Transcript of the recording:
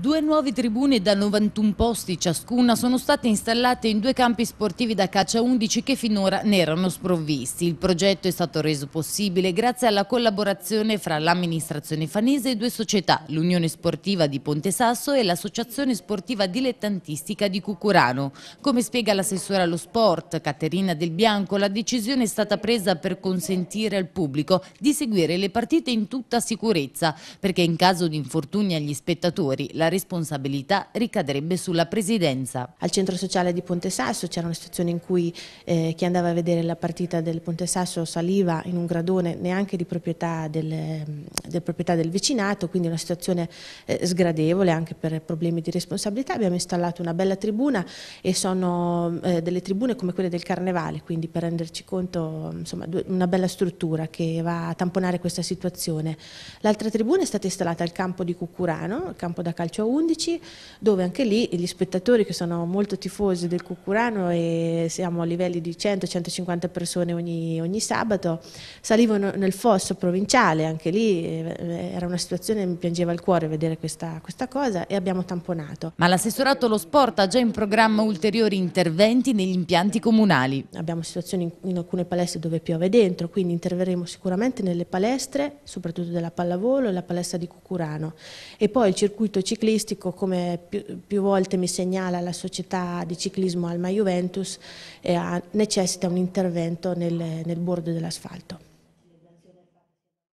Due nuove tribune da 91 posti ciascuna sono state installate in due campi sportivi da caccia 11 che finora ne erano sprovvisti. Il progetto è stato reso possibile grazie alla collaborazione fra l'amministrazione fanese e due società, l'Unione Sportiva di Ponte Sasso e l'Associazione Sportiva Dilettantistica di Cucurano. Come spiega l'assessore allo sport Caterina Del Bianco, la decisione è stata presa per consentire al pubblico di seguire le partite in tutta sicurezza, perché in caso di infortuni agli spettatori la responsabilità ricadrebbe sulla presidenza. Al centro sociale di Ponte Sasso c'era una situazione in cui eh, chi andava a vedere la partita del Ponte Sasso saliva in un gradone neanche di proprietà del, mm, del, proprietà del vicinato, quindi una situazione eh, sgradevole anche per problemi di responsabilità. Abbiamo installato una bella tribuna e sono eh, delle tribune come quelle del Carnevale, quindi per renderci conto insomma, una bella struttura che va a tamponare questa situazione. L'altra tribuna è stata installata al campo di Cucurano, il campo da calcio calcio a 11 dove anche lì gli spettatori che sono molto tifosi del Cucurano e siamo a livelli di 100-150 persone ogni, ogni, sabato salivano nel fosso provinciale anche lì eh, era una situazione che mi piangeva il cuore vedere questa, questa cosa e abbiamo tamponato. Ma l'assessorato lo sport ha già in programma ulteriori interventi negli impianti comunali? Abbiamo situazioni in, in alcune palestre dove piove dentro quindi interverremo sicuramente nelle palestre soprattutto della pallavolo e la palestra di Cucurano e poi il circuito ciclista ciclistico, come più, più volte mi segnala la società di ciclismo Alma Juventus, eh, necessita un intervento nel, nel bordo dell'asfalto.